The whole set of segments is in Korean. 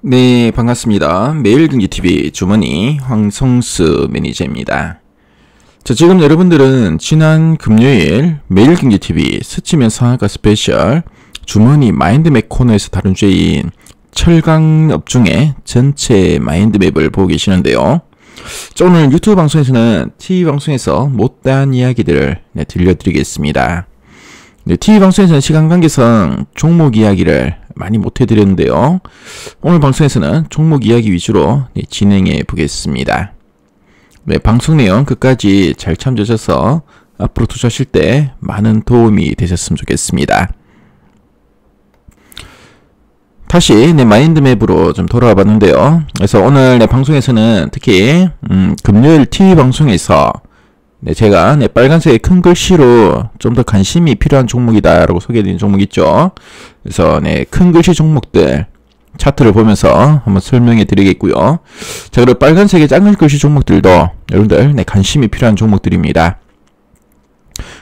네, 반갑습니다. 매일경제TV 주머니 황성수 매니저입니다. 자, 지금 여러분들은 지난 금요일 매일경제TV 스치면 상한가 스페셜 주머니 마인드맵 코너에서 다룬 주제인 철강업종의 전체 마인드맵을 보고 계시는데요. 자, 오늘 유튜브 방송에서는 TV방송에서 못다한 이야기들을 네, 들려드리겠습니다. 네, TV방송에서는 시간 관계상 종목 이야기를 많이 못해드렸는데요. 오늘 방송에서는 종목 이야기 위주로 네, 진행해 보겠습니다. 네, 방송 내용 끝까지 잘 참조하셔서 앞으로 투자하실 때 많은 도움이 되셨으면 좋겠습니다. 다시 내 마인드맵으로 좀 돌아와 봤는데요. 그래서 오늘 내 방송에서는 특히 음, 금요일 TV 방송에서 네, 제가 네, 빨간색의 큰 글씨로 좀 더 관심이 필요한 종목이다라고 소개해드린 종목 있죠. 그래서 네, 큰 글씨 종목들 차트를 보면서 한번 설명해 드리겠고요. 자, 그리고 빨간색의 작은 글씨 종목들도 여러분들 네, 관심이 필요한 종목들입니다.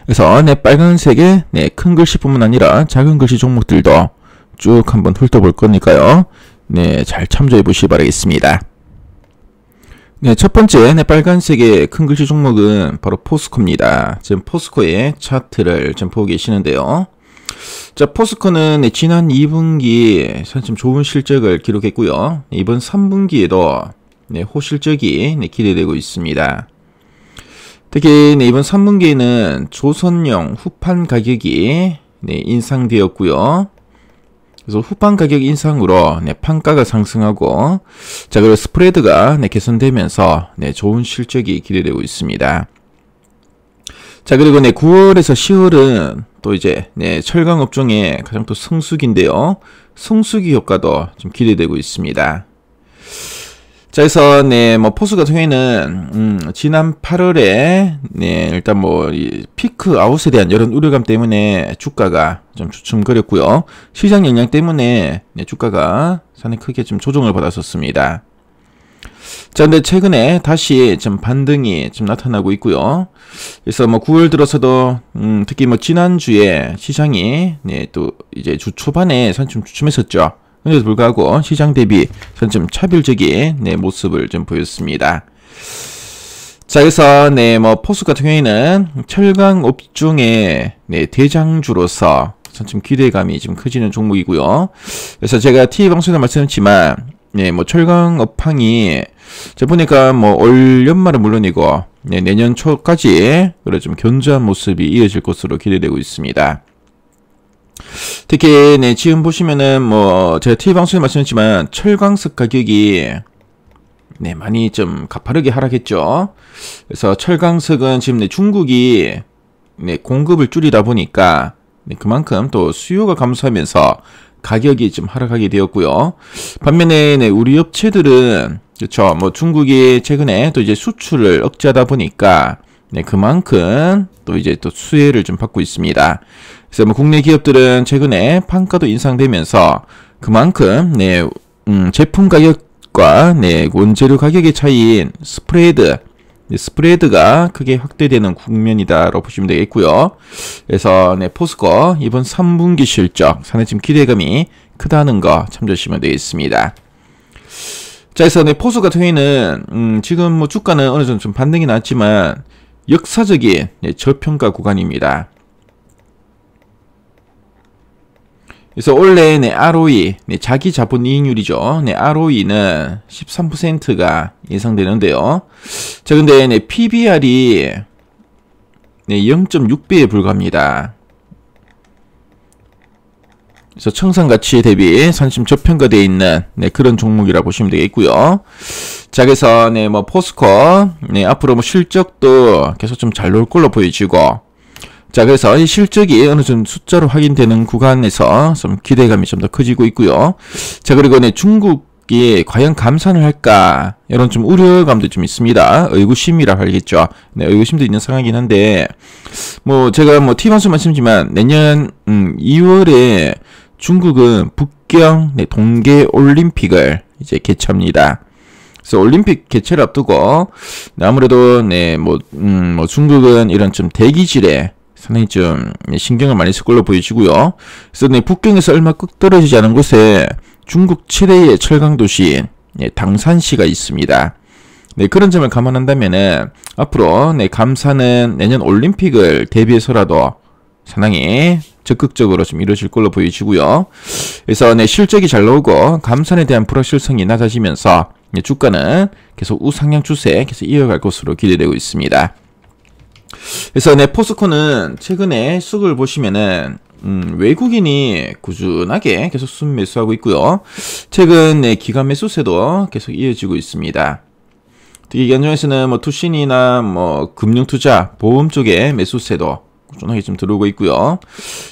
그래서 네, 빨간색의 네, 큰 글씨뿐만 아니라 작은 글씨 종목들도 쭉 한번 훑어볼 거니까요. 네, 잘 참조해 보시기 바라겠습니다. 네, 첫 번째 네, 빨간색의 큰 글씨 종목은 바로 포스코입니다. 지금 포스코의 차트를 지금 보고 계시는데요. 자, 포스코는 네, 지난 2분기 참 좋은 실적을 기록했고요. 이번 3분기에도 네, 호실적이 네, 기대되고 있습니다. 특히 네, 이번 3분기에는 조선용 후판 가격이 네, 인상되었고요. 그래서 후판 가격 인상으로 네, 판가가 상승하고 자 그리고 스프레드가 네, 개선되면서 네, 좋은 실적이 기대되고 있습니다. 자 그리고 네 9월에서 10월은 또 이제 네, 철강 업종의 가장 또 성수기인데요. 성수기 효과도 좀 기대되고 있습니다. 자, 그래서, 네, 뭐, 포스 같은 경우에는, 음, 지난 8월에, 네, 일단 뭐, 이 피크 아웃에 대한 여러 우려감 때문에 주가가 좀 주춤거렸고요. 시장 영향 때문에, 네, 주가가 상당히 크게 좀 조정을 받았었습니다. 자, 근데 최근에 다시 좀 반등이 좀 나타나고 있고요. 그래서 뭐 9월 들어서도 음, 특히 뭐 지난주에 시장이 네, 또 이제 주 초반에 산 좀 주춤했었죠. 그런데도 불구하고 시장 대비 좀 차별적인 네, 모습을 좀 보였습니다. 자, 그래서, 네, 뭐, 포수 같은 경우에는 철강 업종의, 네, 대장주로서 좀 기대감이 좀 커지는 종목이고요. 그래서 제가 TV 방송에서 말씀드렸지만, 네, 뭐, 철강 업황이, 제가 보니까 뭐, 올 연말은 물론이고, 네, 내년 초까지, 그래 좀 견조한 모습이 이어질 것으로 기대되고 있습니다. 특히 네 지금 보시면은 뭐 제가 TV 방송에 말씀했지만 철광석 가격이 네 많이 좀 가파르게 하락했죠. 그래서 철광석은 지금 네 중국이 네 공급을 줄이다 보니까 네, 그만큼 또 수요가 감소하면서 가격이 좀 하락하게 되었고요. 반면에 네, 우리 업체들은 그렇죠. 뭐 중국이 최근에 또 이제 수출을 억제하다 보니까 네, 그만큼 또 이제 또 수혜를 좀 받고 있습니다. 그래서 뭐 국내 기업들은 최근에 판가도 인상되면서 그만큼 네, 음, 제품 가격과 네, 원재료 가격의 차이인 스프레드 네, 스프레드가 크게 확대되는 국면이다라고 보시면 되겠고요. 그래서 네, 포스코 이번 3분기 실적 상당히 기대감이 크다는 거 참조하시면 되겠습니다. 자, 그래서 네, 포스 코 같은 경우에는 음, 지금 뭐 주가는 어느 정도 좀 반등이 났지만 역사적인 저평가 구간입니다. 그래서 원래 네, ROE, 네, 자기 자본 이익률이죠. 네, ROE는 13%가 예상되는데요. 자, 근데 네, PBR이 네, 0.6배에 불과합니다. 그래서 청산 가치 에 대비 선심 저평가되어 있는 네, 그런 종목이라고 보시면 되겠고요. 자, 그래서, 네, 뭐, 포스코, 네, 앞으로 뭐 실적도 계속 좀 잘 나올 걸로 보여지고, 자, 그래서 이 실적이 어느 정도 숫자로 확인되는 구간에서 좀 기대감이 좀 더 커지고 있고요. 자, 그리고 네, 중국이 과연 감산을 할까? 이런 좀 우려감도 좀 있습니다. 의구심이라 하겠죠. 네, 의구심도 있는 상황이긴 한데, 뭐, 제가 뭐, 팁한수 말씀드리지만, 내년, 음, 2월에 중국은 북경 네, 동계 올림픽을 이제 개최합니다. 그래서 올림픽 개최를 앞두고 네, 아무래도 네뭐 음, 뭐 중국은 이런 좀 대기질에 상당히 좀 신경을 많이 쓸 걸로 보이시고요 그래서 네, 북경에서 얼마 끝 떨어지지 않은 곳에 중국 최대의 철강 도시인 네, 당산시가 있습니다. 네, 그런 점을 감안한다면은 앞으로 네, 감사는 내년 올림픽을 대비해서라도 상당히 적극적으로 좀 이루어질 걸로 보이시고요 그래서 네, 실적이 잘 나오고 감산에 대한 불확실성이 낮아지면서 예, 주가는 계속 우상향 추세 계속 이어갈 것으로 기대되고 있습니다. 그래서 네, 포스코는 최근에 수급을 보시면은 음, 외국인이 꾸준하게 계속 순매수하고 있고요. 최근 네, 기관 매수세도 계속 이어지고 있습니다. 특히 현장에서는 뭐 투신이나 뭐 금융투자, 보험 쪽의 매수세도 꾸준하게 좀 들어오고 있고요.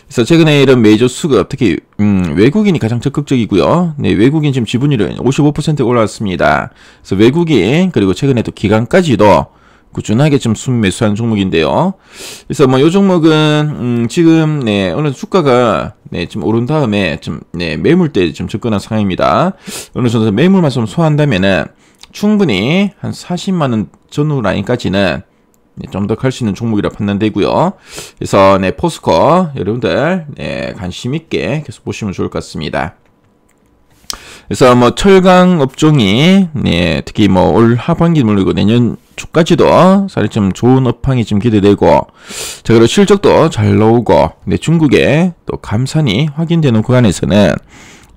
그래서 최근에 이런 메이저 수급 특히 음, 외국인이 가장 적극적이고요. 네, 외국인 지금 지분율은 55% 올라왔습니다. 그래서 외국인 그리고 최근에 또 기관까지도 꾸준하게 좀 순매수한 종목인데요. 그래서 뭐 요 종목은 음, 지금 네, 어느 주가가 네, 좀 오른 다음에 좀 네, 매물 때 좀 접근한 상황입니다. 어느 정도 매물만 좀 소화한다면은 충분히 한 40만 원 전후 라인까지는 예, 좀더할수 있는 종목이라 판단되고요. 그래서 네, 포스코 여러분들 네, 관심 있게 계속 보시면 좋을 것 같습니다. 그래서 뭐 철강 업종이 네, 특히 뭐 올 하반기 물리고 내년 초까지도 사실 좀 좋은 업황이 좀 기대되고 자 그리고 실적도 잘 나오고 네, 중국의 또 감산이 확인되는 구간에서는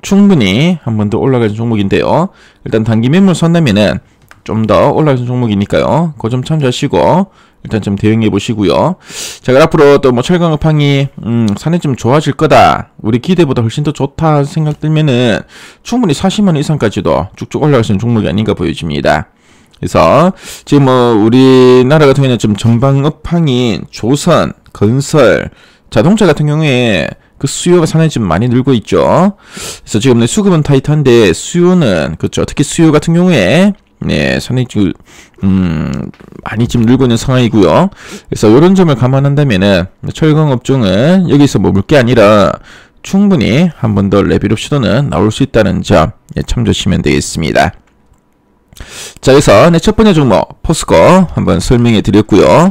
충분히 한 번 더올라갈 종목인데요. 일단 단기 매물 선다면은 좀 더 올라가는 종목이니까요. 그점 참조하시고 일단 좀 대응해 보시고요. 자, 그 앞으로 또 뭐 철강업황이 음, 산에 좀 좋아질 거다. 우리 기대보다 훨씬 더 좋다 생각 들면은 충분히 40만 원 이상까지도 쭉쭉 올라갈 수 있는 종목이 아닌가 보여집니다. 그래서 지금 뭐 우리나라 같은 경우에는 좀 전방업황인 조선, 건설, 자동차 같은 경우에 그 수요가 상당히 좀 많이 늘고 있죠. 그래서 지금 뭐 수급은 타이트한데 수요는 그렇죠. 특히 수요 같은 경우에 네, 상당히 좀, 음, 많이 좀 늘고 있는 상황이고요. 그래서 이런 점을 감안한다면은 철강 업종은 여기서 머물 게 아니라 충분히 한 번 더 레벨업 시도는 나올 수 있다는 점 예, 참조시면 하 되겠습니다. 자, 그래서 네, 첫 번째 종목 포스코 한번 설명해 드렸고요.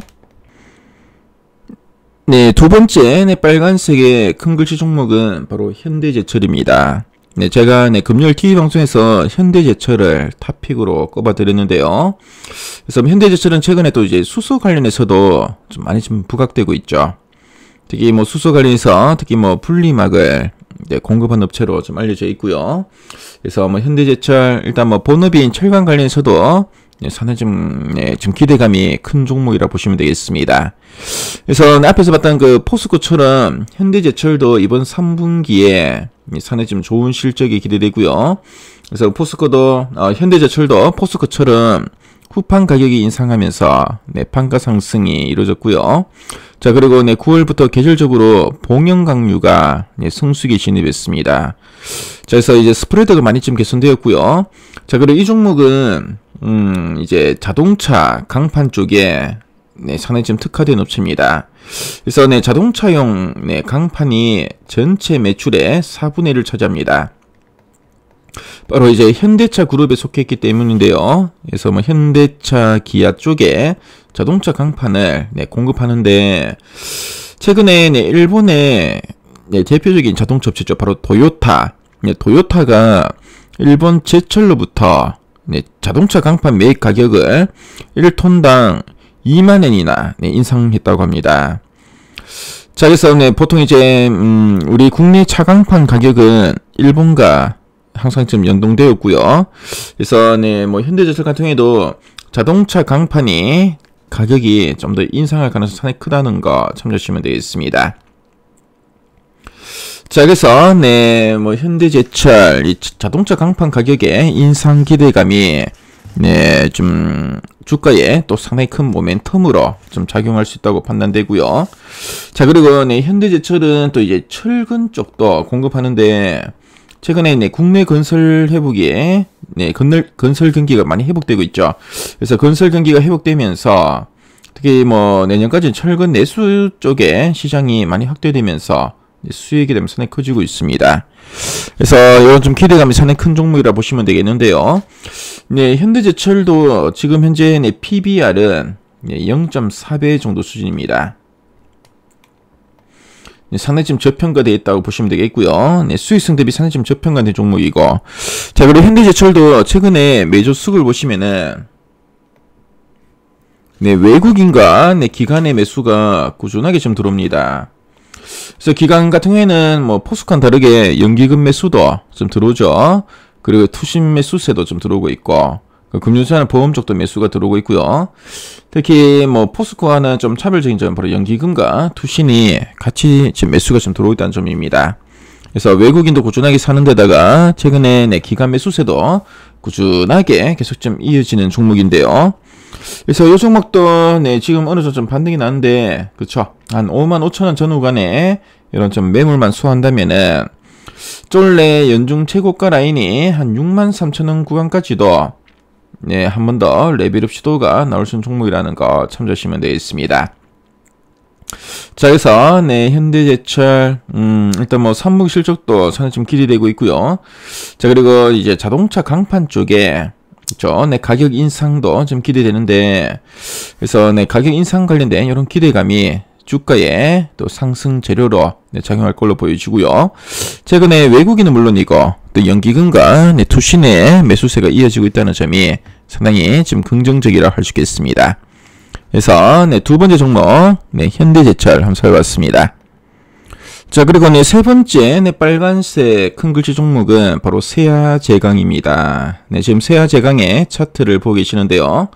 네, 두 번째 네, 빨간색의 큰 글씨 종목은 바로 현대제철입니다. 네, 제가 네, 금요일 TV 방송에서 현대제철을 탑픽으로 꼽아드렸는데요. 그래서 뭐 현대제철은 최근에 또 이제 수소 관련해서도 좀 많이 좀 부각되고 있죠. 특히 뭐 수소 관련해서 특히 뭐 분리막을 네, 공급한 업체로 좀 알려져 있고요. 그래서 뭐 현대제철 일단 뭐 본업인 철강 관련해서도 예, 산해즘의 예, 지 기대감이 큰 종목이라 보시면 되겠습니다. 그래서 앞에서 봤던 그 포스코처럼 현대제철도 이번 3분기에 산해즘 좋은 실적이 기대되고요. 그래서 포스코도 어, 현대제철도 포스코처럼 후판 가격이 인상하면서 네, 판가 상승이 이루어졌고요. 자 그리고 네, 9월부터 계절적으로 봉영강류가 네, 성수기 진입했습니다. 자 그래서 이제 스프레드가 많이 좀 개선되었고요. 자, 그리고 이 종목은 음, 이제 자동차 강판 쪽에 네, 상당히 좀 특화된 업체입니다. 그래서 네, 자동차용 네, 강판이 전체 매출의 4분의 1을 차지합니다. 바로 이제 현대차 그룹에 속했기 때문인데요. 그래서 뭐 현대차 기아 쪽에 자동차 강판을 네, 공급하는데 최근에 네, 일본의 네, 대표적인 자동차 업체죠. 바로 도요타. 네, 도요타가 일본 제철로부터 네, 자동차 강판 매입 가격을 1톤당 2만엔이나 네, 인상했다고 합니다. 자, 그래서 네, 보통 이제 음, 우리 국내 차강판 가격은 일본과 항상 좀 연동되었고요. 그래서 네, 뭐 현대제철 같은 경우에도 자동차 강판이 가격이 좀 더 인상할 가능성이 상당히 크다는 거 참조하시면 되겠습니다. 자, 그래서, 네, 뭐, 현대제철, 이 자동차 강판 가격의 인상 기대감이, 네, 좀, 주가에 또 상당히 큰 모멘텀으로 좀 작용할 수 있다고 판단되고요. 자, 그리고, 네, 현대제철은 또 이제 철근 쪽도 공급하는데, 최근에 네, 국내 건설 회복에 네, 건설, 건설 경기가 많이 회복되고 있죠. 그래서 건설 경기가 회복되면서 특히 뭐 내년까지 철근 내수 쪽에 시장이 많이 확대되면서 예, 수익이되면 상당히 커지고 있습니다. 그래서 이런 좀 기대감이 상당히 큰 종목이라 보시면 되겠는데요. 네, 현대제철도 지금 현재 네, PBR은 0.4배 예, 정도 수준입니다. 네, 상당히 지금 저평가되어 있다고 보시면 되겠고요. 네, 수익성 대비 상당히 지금 저평가된 종목이고 자 그리고 현대제철도 최근에 매조 수급을 보시면은 네, 외국인과 네, 기관의 매수가 꾸준하게 좀 들어옵니다. 그래서 기간 같은 경우에는 뭐 포스칸 다르게 연기금 매수도 좀 들어오죠. 그리고 투신 매수세도 좀 들어오고 있고 그 금융시장 보험 쪽도 매수가 들어오고 있고요. 특히 뭐 포스코와는 좀 차별적인 점은 바로 연기금과 투신이 같이 지금 매수가 좀 들어오고 있다는 점입니다. 그래서 외국인도 꾸준하게 사는 데다가 최근에 네, 기간 매수세도 꾸준하게 계속 좀 이어지는 종목인데요. 그래서 요 종목도네 지금 어느 정도 좀 반등이 나는데 그렇죠 한 5만 5천원 전후간에 이런 좀 매물만 수한다면은 쫄래 연중 최고가 라인이 한 6만 3천원 구간까지도 네, 한 번 더 레벨업 시도가 나올 수 있는 종목이라는 거 참조하시면 되겠습니다. 자, 그래서, 네, 현대제철, 음, 일단 뭐, 3분 실적도 상당히 좀 기대되고 있고요 자, 그리고 이제 자동차 강판 쪽에, 그렇 네, 가격 인상도 좀 기대되는데 그래서 네, 가격 인상 관련된 이런 기대감이 주가에 또 상승 재료로 네, 작용할 걸로 보여지고요. 최근에 외국인은 물론이고 또 연기금과 네, 투신의 매수세가 이어지고 있다는 점이 상당히 좀 긍정적이라 할 수 있겠습니다. 그래서 네, 두 번째 종목 네, 현대제철 한번 살펴봤습니다. 자, 그리고 네, 세 번째, 네, 빨간색 큰 글씨 종목은 바로 세아제강입니다. 네, 지금 세아제강의 차트를 보고 계시는데요.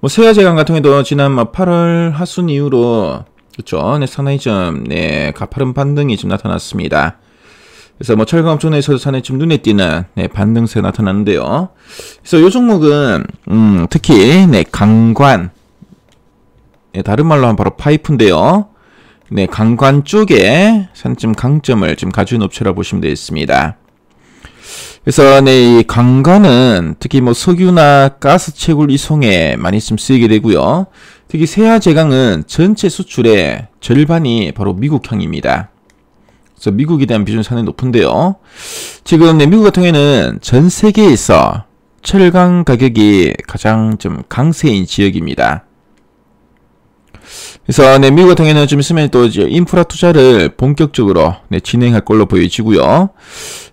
뭐, 세아제강 같은 경우도 지난 8월 뭐 하순 이후로, 그쵸, 네, 상당히좀, 네, 가파른 반등이 지금 나타났습니다. 그래서 뭐, 철강업종에서도 상당히 좀 눈에 띄는, 네, 반등세 나타났는데요. 그래서 이 종목은, 음, 특히, 네, 강관, 네, 다른 말로 하면 바로 파이프인데요. 네, 강관 쪽에 산점 강점을 지 가진 업체라 보시면 되겠습니다. 그래서 네, 이 강관은 특히 뭐 석유나 가스 채굴 이송에 많이 좀 쓰이게 되고요. 특히 세아 제강은 전체 수출의 절반이 바로 미국향입니다. 그래서 미국에 대한 비중이 상당히 높은데요. 지금 네, 미국 같은 경우에는 전 세계에서 철강 가격이 가장 좀 강세인 지역입니다. 그래서 네, 미국 같은 경우는 좀 있으면 또 이제 인프라 투자를 본격적으로 네, 진행할 걸로 보여지고요.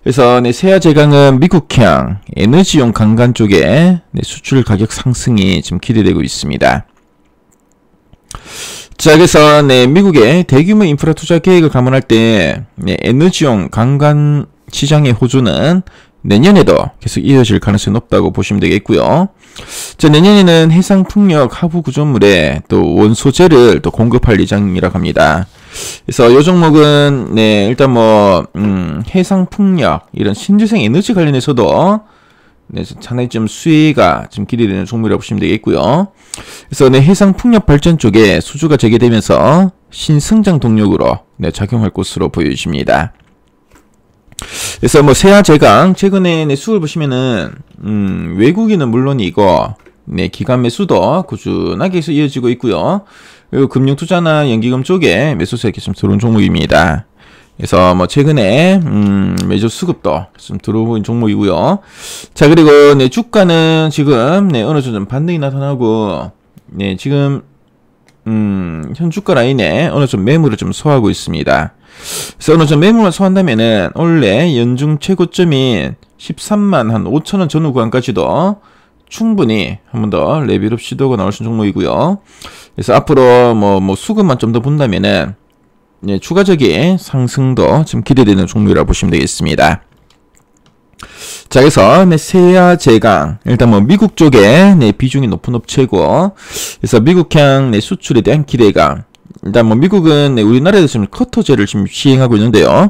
그래서 네, 세아 제강은 미국향 에너지용 강간 쪽에 네, 수출 가격 상승이 지금 기대되고 있습니다. 자, 그래서 네, 미국의 대규모 인프라 투자 계획을 감안할 때 네, 에너지용 강간 시장의 호주는 내년에도 계속 이어질 가능성이 높다고 보시면 되겠고요. 자, 내년에는 해상 풍력 하부 구조물에 또 원소재를 또 공급할 예정이라고 합니다. 그래서 요 종목은 네, 일단 뭐 음, 해상 풍력 이런 신재생 에너지 관련해서도 네, 상당히 좀 수혜가 좀 기대되는 종목이라고 보시면 되겠고요. 그래서 네, 해상 풍력 발전 쪽에 수주가 재개되면서 신성장 동력으로 네, 작용할 것으로 보여집니다. 그래서 뭐 세아 제강 최근에 수을 보시면은 음, 외국인은 물론이고 네, 기관 매수도 꾸준하게 해서 이어지고 있고요. 그리고 금융 투자나 연기금 쪽에 매수세가 좀 들어온 종목입니다. 그래서 뭐 최근에 음, 매주 수급도 좀 들어온 종목이고요. 자 그리고 네, 주가는 지금 네, 어느 정도 반등이 나타나고 네, 지금 음, 현 주가 라인에 어느 정도 매물을 좀 소화하고 있습니다. 그래서 어느 정도 매물을 소화한다면은 원래 연중 최고점인 13만 한 5천원 전후 구간까지도 충분히 한 번 더 레벨업 시도가 나올 수 있는 종목이고요. 그래서 앞으로 뭐, 뭐 수급만 좀 더 본다면은 예, 추가적인 상승도 지금 기대되는 종류라 고 보시면 되겠습니다. 자, 그래서 네, 세야 제강 일단 뭐 미국 쪽에 네, 비중이 높은 업체고 그래서 미국향 네, 수출에 대한 기대감 일단 뭐 미국은 네, 우리나라에도 지금 커터제를 지금 시행하고 있는데요.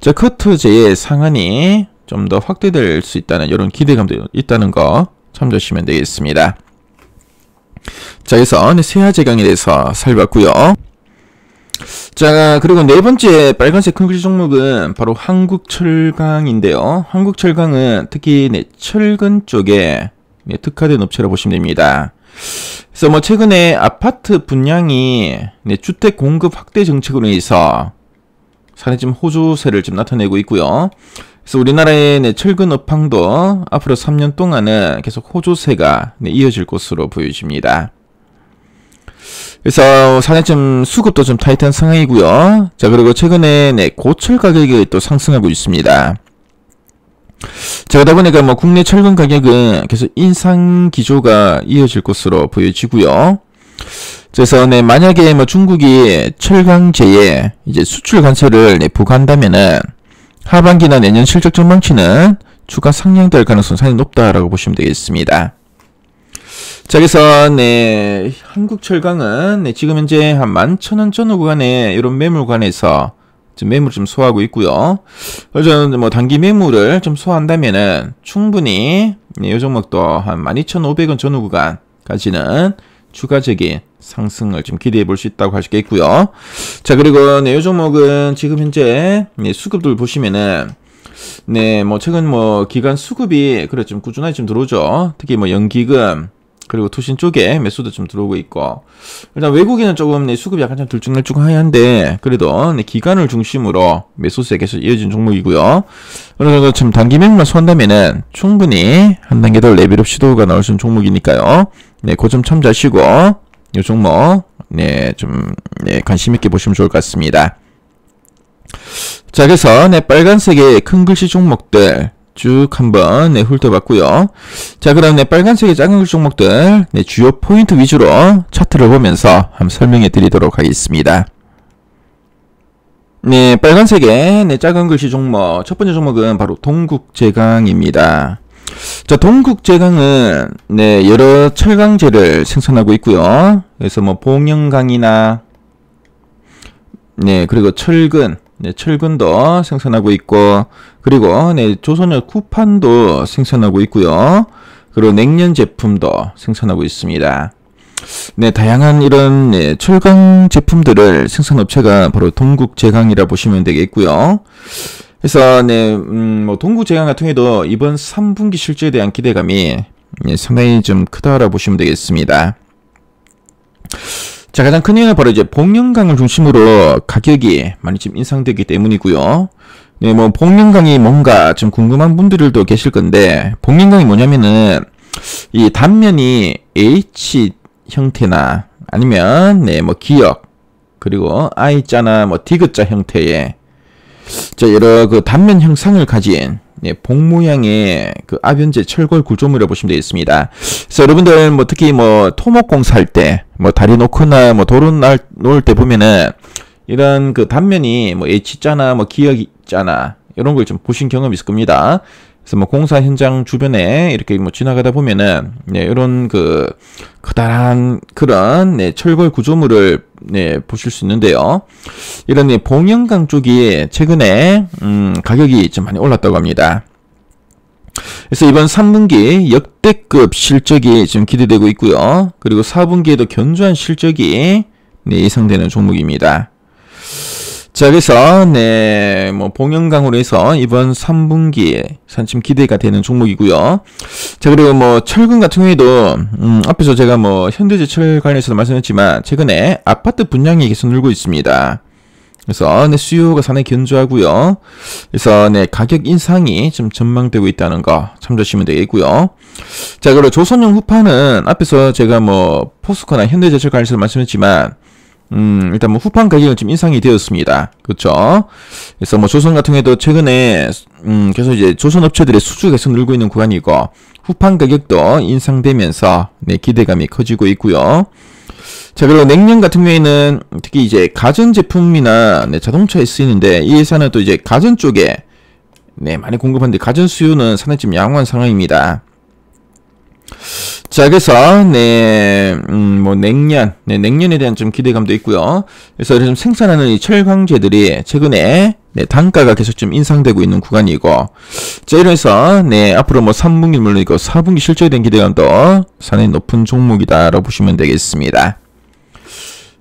자, 커터제의 상한이 좀 더 확대될 수 있다는 이런 기대감도 있다는 거 참조하시면 되겠습니다. 자, 그래서 네, 세야 제강에 대해서 살펴봤고요. 자, 그리고 네 번째 빨간색 큰 글씨 종목은 바로 한국철강인데요. 한국철강은 특히 네, 철근 쪽에 네, 특화된 업체라 보시면 됩니다. 그래서 뭐 최근에 아파트 분양이 네, 주택 공급 확대 정책으로 인해서 산에 지금 호조세를 지금 나타내고 있고요. 그래서 우리나라의 네, 철근 업황도 앞으로 3년 동안은 계속 호조세가 네, 이어질 것으로 보여집니다. 그래서 4년쯤 수급도 좀 타이트한 상황이고요. 자 그리고 최근에 네, 고철 가격이 또 상승하고 있습니다. 자 그러다 보니까 뭐 국내 철근 가격은 계속 인상 기조가 이어질 것으로 보여지고요. 그래서 네, 만약에 뭐 중국이 철강제에 이제 수출 관세를 네, 부과한다면은 하반기나 내년 실적 전망치는 추가 상향될 가능성 상당히 높다라고 보시면 되겠습니다. 자, 그래서, 네, 한국철강은, 네, 지금 현재 한 11,000원 전후 구간에, 이런 매물 관에서, 지금 매물 좀 소화하고 있고요. 그래서 뭐, 단기 매물을 좀 소화한다면은, 충분히, 네, 요 종목도 한 12,500원 전후 구간까지는, 추가적인 상승을 좀 기대해 볼 수 있다고 할 수 있겠고요. 자, 그리고, 네, 요 종목은 지금 현재, 네, 수급들 보시면은, 네, 뭐, 최근 뭐, 기간 수급이, 그래, 좀 꾸준하게 좀 들어오죠. 특히 뭐, 연기금, 그리고 투신 쪽에 매수도 좀 들어오고 있고 일단 외국인은 조금 수급이 약간 좀 들쭉날쭉하한데 그래도 기간을 중심으로 매수세 계속 이어진 종목이고요. 어느 정도 좀 단기 맥락 만 손다면은 충분히 한 단계 더 레벨업 시도가 나올 수 있는 종목이니까요. 네, 고점 그 참잘 쉬고 이 종목 네, 좀 네, 관심 있게 보시면 좋을 것 같습니다. 자, 그래서 네, 빨간색의 큰 글씨 종목들 쭉 한번 네, 훑어봤고요. 자, 그다음 네, 빨간색의 작은 글 종목들 네, 주요 포인트 위주로 차트를 보면서 한번 설명해 드리도록 하겠습니다. 네, 빨간색의 네, 작은 글씨 종목 첫 번째 종목은 바로 동국제강입니다. 자, 동국제강은 네, 여러 철강재를 생산하고 있고요. 그래서 뭐 봉영강이나 네, 그리고 철근 네, 철근도 생산하고 있고 그리고 네, 조선역 쿠판도 생산하고 있고요. 그리고 냉면 제품도 생산하고 있습니다. 네, 다양한 이런 네, 철강 제품들을 생산업체가 바로 동국제강이라 보시면 되겠고요. 그래서 네, 음, 뭐 동국제강 같은 경우도 이번 3분기 실적에 대한 기대감이 네, 상당히 좀 크다라 고 보시면 되겠습니다. 자, 가장 큰 이유는 바로 이제 복령강을 중심으로 가격이 많이 지금 인상되기 때문이고요. 네, 뭐 복령강이 뭔가 좀 궁금한 분들도 계실 건데 복령강이 뭐냐면은 이 단면이 H 형태나 아니면 네, 뭐기역 그리고 I자나 뭐 D자 형태의 자, 여러 그 단면 형상을 가진 예, 복모양의 그 아변제 철골 구조물이라고 보시면 되겠습니다. 그래서 여러분들 뭐 특히 뭐 토목공 사할때 뭐 다리 놓거나 뭐 도로 놓을 때 보면은 이런 그 단면이 뭐 H자나 뭐 기역자나 이런 걸 좀 보신 경험이 있을 겁니다. 그래서 뭐 공사 현장 주변에 이렇게 뭐 지나가다 보면은 네, 이런 그 커다란 그런 네, 철골 구조물을 네, 보실 수 있는데요. 이런 네, 봉영강 쪽이 최근에 음, 가격이 좀 많이 올랐다고 합니다. 그래서 이번 3분기 역대급 실적이 지금 기대되고 있고요. 그리고 4분기에도 견조한 실적이 네, 예상되는 종목입니다. 자, 그래서, 네, 뭐, 봉영강으로 해서 이번 3분기에 산침 기대가 되는 종목이고요. 자, 그리고 뭐, 철근 같은 경우에도, 음, 앞에서 제가 뭐, 현대제철 관련해서도 말씀했지만, 최근에 아파트 분양이 계속 늘고 있습니다. 그래서, 네, 수요가 상당히 견조하고요. 그래서, 네, 가격 인상이 좀 전망되고 있다는 거 참조하시면 되겠고요. 자, 그리고 조선용후파는 앞에서 제가 뭐, 포스코나 현대제철 관련해서도 말씀했지만, 음, 일단 뭐 후판 가격은 좀 인상이 되었습니다. 그렇죠? 그래서 뭐 조선 같은 경우에도 최근에 음, 계속 이제 조선 업체들의 수주 계속 늘고 있는 구간이고 후판 가격도 인상되면서 네, 기대감이 커지고 있고요. 자, 그리고 냉면 같은 경우에는 특히 이제 가전 제품이나 네, 자동차에 쓰이는데 이 회사는 또 이제 가전 쪽에 네, 많이 공급하는데 가전 수요는 상당히 좀 양호한 상황입니다. 자, 그래서, 네, 음, 뭐, 냉년 네, 냉면에 대한 좀 기대감도 있고요. 그래서 좀 생산하는 이 철강제들이 최근에, 네, 단가가 계속 좀 인상되고 있는 구간이고, 자, 이래서, 네, 앞으로 뭐 3분기 물론이고 4분기 실적에 대한 기대감도 상당히 높은 종목이다라고 보시면 되겠습니다.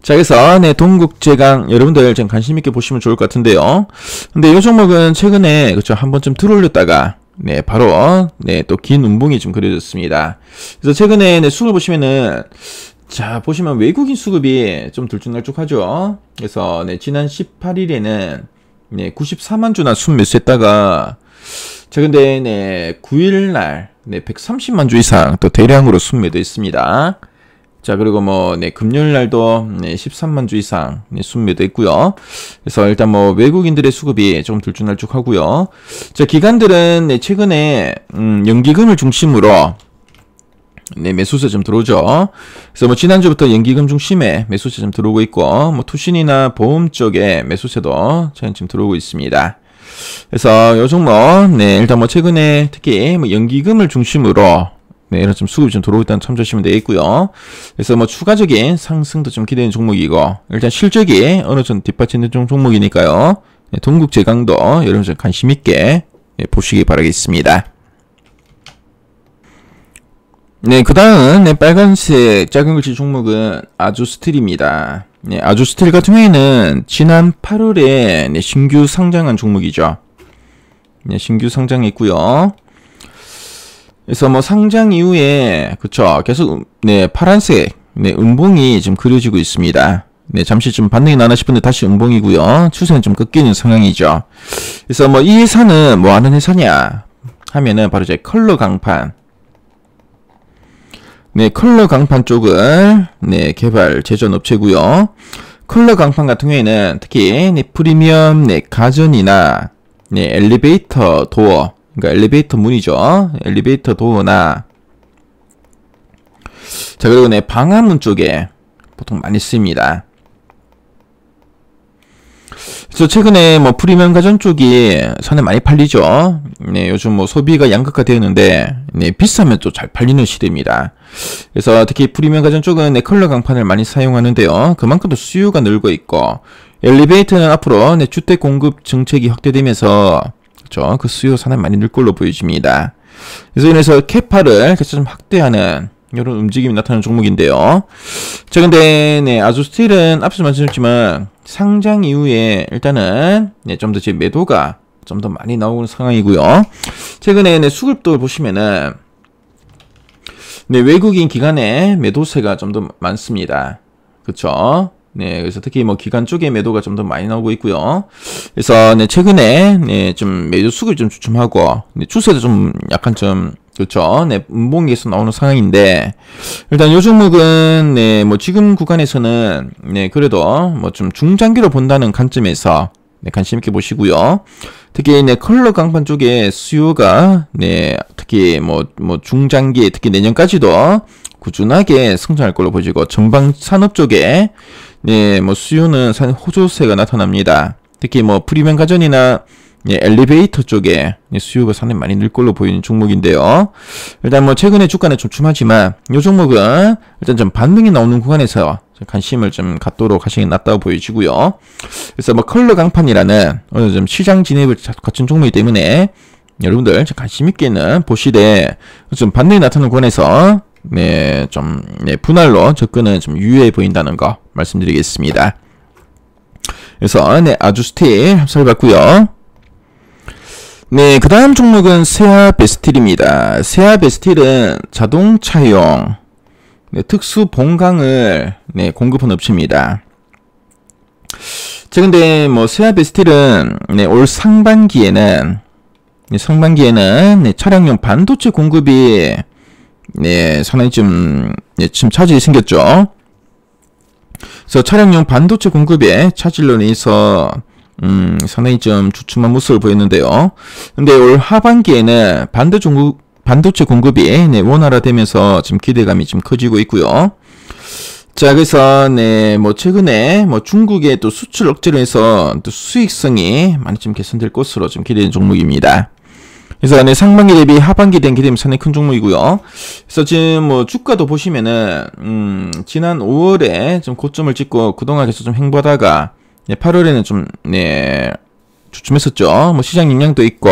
자, 그래서, 네, 동국제강, 여러분들 지 관심있게 보시면 좋을 것 같은데요. 근데 이 종목은 최근에, 그쵸, 한 번쯤 들어올렸다가, 네, 바로 네, 또 긴 운봉이 좀 그려졌습니다. 그래서 최근에 네, 수급을 보시면은 자, 보시면 외국인 수급이 좀 들쭉날쭉하죠. 그래서 네, 지난 18일에는 네, 94만 주나 순매수했다가 최근에 네, 9일 날 네, 130만 주 이상 또 대량으로 순매도 했습니다. 자 그리고 뭐 네, 금요일 날도 네, 13만 주 이상 네, 순매도 했고요. 그래서 일단 뭐 외국인들의 수급이 좀 들쭉날쭉하고요. 자 기관들은 네, 최근에 음, 연기금을 중심으로 네, 매수세 좀 들어오죠. 그래서 뭐 지난주부터 연기금 중심에 매수세 좀 들어오고 있고, 뭐 투신이나 보험 쪽에 매수세도 저는 지금 들어오고 있습니다. 그래서 요즘뭐 네, 일단 뭐 최근에 특히 뭐 연기금을 중심으로 네, 이런 좀 수급이 좀 들어오고 있다는 참조하시면 되겠고요. 그래서 뭐 추가적인 상승도 좀 기대되는 종목이고 일단 실적이 어느 정도 뒷받침되는 종목이니까요. 네, 동국제강도 여러분 좀 관심 있게 네, 보시기 바라겠습니다. 네, 그다음 네, 빨간색 작은 글씨 종목은 아주스틸입니다. 네, 아주스틸 같은 경우에는 지난 8월에 네, 신규 상장한 종목이죠. 네, 신규 상장했고요. 그래서 뭐 상장 이후에 그쵸 계속 네 파란색 네 음봉이 좀 그려지고 있습니다. 네, 잠시 좀반응이 나나 싶은데 다시 음봉이고요. 추세는 좀 꺾이는 성향이죠 그래서 뭐이 회사는 뭐 하는 회사냐 하면은 바로 이제 컬러 강판. 네, 컬러 강판 쪽은 네, 개발 제전 업체고요. 컬러 강판 같은 경우에는 특히 네, 프리미엄 네, 가전이나 네, 엘리베이터 도어 그러니까 엘리베이터 문이죠. 엘리베이터 도어나 자 그리고 내 네, 방화문 쪽에 보통 많이 씁니다. 그래서 최근에 뭐 프리미엄 가전 쪽이 선에 많이 팔리죠. 네, 요즘 뭐 소비가 양극화 되었는데 네, 비싸면 또 잘 팔리는 시대입니다. 그래서 특히 프리미엄 가전 쪽은 네, 컬러 강판을 많이 사용하는데요. 그만큼 도 수요가 늘고 있고 엘리베이터는 앞으로 네, 주택 공급 정책이 확대되면서 그죠그 수요 산업이 많이 늘 걸로 보여집니다. 그래서 인해서 캐파를 계속 좀 확대하는 이런 움직임이 나타나는 종목인데요. 자, 근데, 네, 아주스틸은 앞서 말씀드렸지만, 상장 이후에 일단은, 네, 좀더제 매도가 좀 더 많이 나오는 상황이고요. 최근에, 네, 수급도 보시면은, 네, 외국인 기관의 매도세가 좀 더 많습니다. 그쵸? 네, 그래서 특히 뭐 기간 쪽에 매도가 좀 더 많이 나오고 있고요. 그래서 네, 최근에 네, 좀 매도 수급이 좀 주춤하고 네, 추세도 좀 약간 좀 그렇죠. 네, 분봉기에서 나오는 상황인데 일단 요 종목은 네, 뭐 지금 구간에서는 네, 그래도 뭐 좀 중장기로 본다는 관점에서 네, 관심 있게 보시고요. 특히 네, 컬러 강판 쪽에 수요가 네, 특히 뭐뭐 중장기 특히 내년까지도 꾸준하게 성장할 걸로 보시고 전방 산업 쪽에 예, 뭐 수요는 호조세가 나타납니다. 특히 뭐 프리미엄 가전이나 예, 엘리베이터 쪽에 예, 수요가 상당히 많이 늘 걸로 보이는 종목인데요. 일단 뭐 최근에 주가는 좀춤하지만 이 종목은 일단 좀 반등이 나오는 구간에서 관심을 좀 갖도록 하시는 게 낫다고 보여지고요. 그래서 뭐 컬러 강판이라는 어느 좀 시장 진입을 갖춘 종목이기 때문에 여러분들 관심 있게는 보시되 좀 반등이 나타나는 구간에서 네, 좀 네, 분할로 접근은 좀 유효해 보인다는 거 말씀드리겠습니다. 그래서 네, 아주스틸 합사해 봤고요. 네, 그 다음 종목은 세아베스틸입니다. 세아베스틸은 자동차용 네, 특수 본강을 네, 공급한 업체입니다. 자, 근데 뭐 세아베스틸은 네, 올 상반기에는 네, 상반기에는 네, 차량용 반도체 공급이 네, 상당히 좀, 예, 지금 차질이 생겼죠. 그래서 차량용 반도체 공급에 차질로 인해서 음, 상당히 좀 주춤한 모습을 보였는데요. 근데 올 하반기에는 반도 종국, 반도체 공급이 네, 원활화되면서 지금 기대감이 좀 커지고 있고요. 자, 그래서 네, 뭐 최근에 뭐 중국의 또 수출 억제로 해서 또 수익성이 많이 좀 개선될 것으로 좀 기대된 종목입니다. 그래서 안에 상반기 대비 하반기 된 기대면 상당히 큰 종목이고요. 그래서 지금 뭐 주가도 보시면은 음 지난 5월에 좀 고점을 찍고 그동안 계속 좀행보하다가 8월에는 좀 네, 주춤했었죠. 뭐 시장 영향도 있고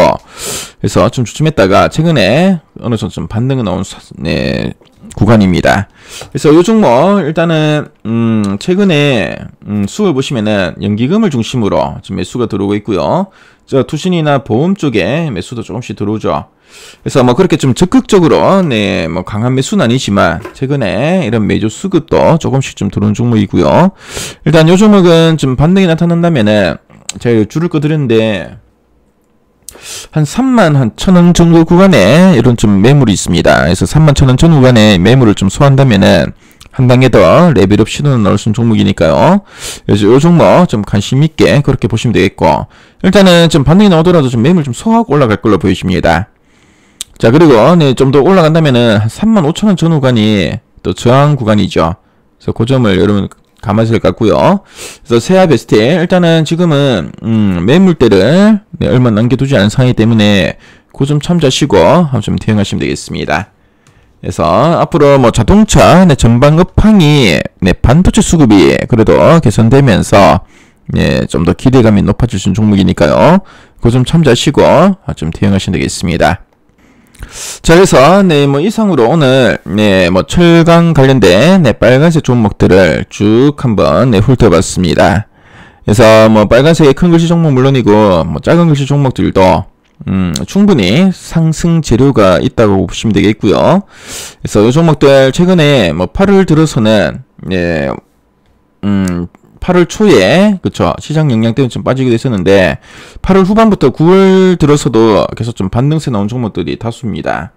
그래서 좀 주춤했다가 최근에 어느 정도 좀 반등이 나온 네, 구간입니다. 그래서 요 종목 일단은 음 최근에 음 수월 보시면은 연기금을 중심으로 지금 매수가 들어오고 있고요. 저 투신이나 보험 쪽에 매수도 조금씩 들어오죠. 그래서 뭐 그렇게 좀 적극적으로 네뭐 강한 매수는 아니지만 최근에 이런 매주 수급도 조금씩 좀 들어온 종목이고요. 일단 요 종목은 좀 반등이 나타난다면은 제가 줄을 거드렸는데한 3만 1천원 정도 구간에 이런 좀 매물이 있습니다. 그래서 3만 1천원전 구간에 매물을 좀 소화한다면은 한 단계 더 레벨업 시도는 넣을 수있 종목이니까요. 그래서 이 종목 좀 관심 있게 그렇게 보시면 되겠고 일단은 좀 반등이 나오더라도 좀 매물 좀 소화하고 올라갈 걸로 보여집니다. 자 그리고 네, 좀 더 올라간다면은 35,000원 전후간이 또 저항 구간이죠. 그래서 그 점을 여러분 감안하갖고요 그래서 세아 베스트 일단은 지금은 음, 매물대를 네, 얼마 남겨두지 않은 상황이기 때문에 그점 참조하시고 한번 좀 대응하시면 되겠습니다. 그래서 앞으로 뭐 자동차 네, 전방 업황이 네, 반도체 수급이 그래도 개선되면서 예, 네, 좀더 기대감이 높아질 수 있는 종목이니까요. 그거 좀 참조하시고 아, 좀 대응하시면 되겠습니다. 자, 그래서 네, 뭐 이상으로 오늘 네, 뭐 철강 관련된 네, 빨간색 종목들을 쭉 한번 네, 훑어봤습니다. 그래서 뭐 빨간색의 큰 글씨 종목 물론이고 뭐 작은 글씨 종목들도 음, 충분히 상승 재료가 있다고 보시면 되겠고요. 그래서 요 종목들 최근에 뭐 8월 들어서는 예, 음, 8월 초에 그쵸 시장 영향 때문에 좀 빠지기도 했었는데 8월 후반부터 9월 들어서도 계속 좀 반등세 나온 종목들이 다수입니다.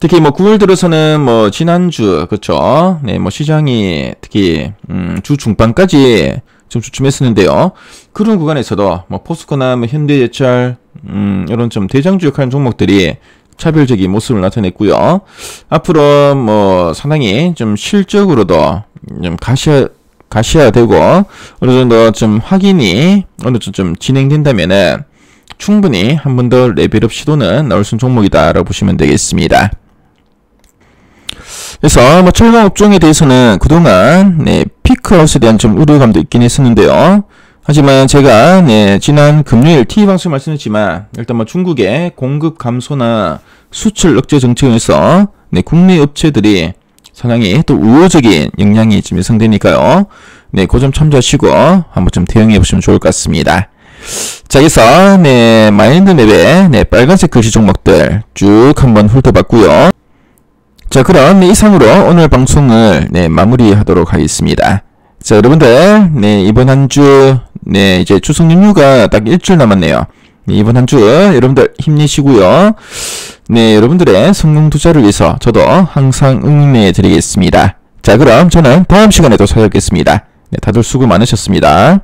특히 뭐 9월 들어서는 뭐 지난주 그쵸 네뭐 시장이 특히 음, 주 중반까지 좀 주춤했었는데요. 그런 구간에서도 뭐 포스코나 뭐 현대제철 음, 이런 좀 대장주역하는 종목들이 차별적인 모습을 나타냈고요. 앞으로 뭐 상당히 좀 실적으로도 좀 가셔 가셔야 되고 어느 정도 좀 확인이 어느 정도 좀 진행된다면은 충분히 한 번 더 레벨업 시도는 나올 수 있는 종목이다라고 보시면 되겠습니다. 그래서 뭐 철강 업종에 대해서는 그동안 네, 피크아웃에 대한 좀 우려감도 있긴 했었는데요. 하지만 제가 네, 지난 금요일 TV 방송 말씀했지만 일단 뭐 중국의 공급 감소나 수출 억제 정책에 의해서 네, 국내 업체들이 상당히 또 우호적인 영향이 좀 예상되니까요. 네, 그점 참조하시고 한번 좀 대응해 보시면 좋을 것 같습니다. 자, 여기서 네, 마인드맵의 네, 빨간색 글씨 종목들 쭉 한번 훑어봤고요. 자, 그럼 이상으로 오늘 방송을 네, 마무리하도록 하겠습니다. 자, 여러분들, 네, 이번 한 주, 네, 이제 추석 연휴가 딱 일주일 남았네요. 네, 이번 한 주 여러분들 힘내시고요. 네, 여러분들의 성공 투자를 위해서 저도 항상 응원해 드리겠습니다. 자, 그럼 저는 다음 시간에 또 찾아뵙겠습니다. 네, 다들 수고 많으셨습니다.